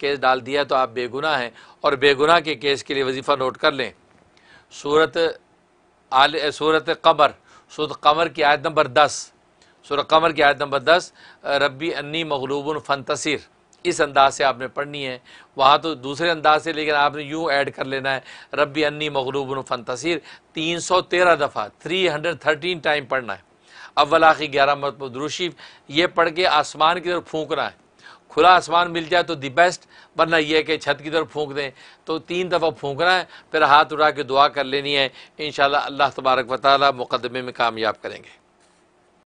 case डाल दिया तो आप बेगुनाह हैं और बेगुनाह के केस के लिए वजीफ़ा नोट कर लें सूरत आल सूरत कमर सूरत कमर की आयत नंबर दस सूरत कमर की आयत नंबर दस रबी अन्नी मगलूबन फन तसीर इस अंदाज से आपने पढ़नी है वहाँ तो दूसरे अंदाज से लेकिन आपने यूँ ऐड कर लेना है रबी अन्नी मगलूबन फन तसीर तीन सौ तेरह दफ़ा थ्री हंड्रेड थर्टीन टाइम पढ़ना है अव्वल आखिर ग्यारह मरतब दुरूशीफ ये पढ़ के आसमान की तरफ फूकना है खुला आसमान मिल जाए तो दी बेस्ट वरना यह कि छत की तरफ फूंक दें तो तीन दफ़ा फूंकना है फिर हाथ उठा के दुआ कर लेनी है इन अल्लाह तबारक वाली मुकदमे में कामयाब करेंगे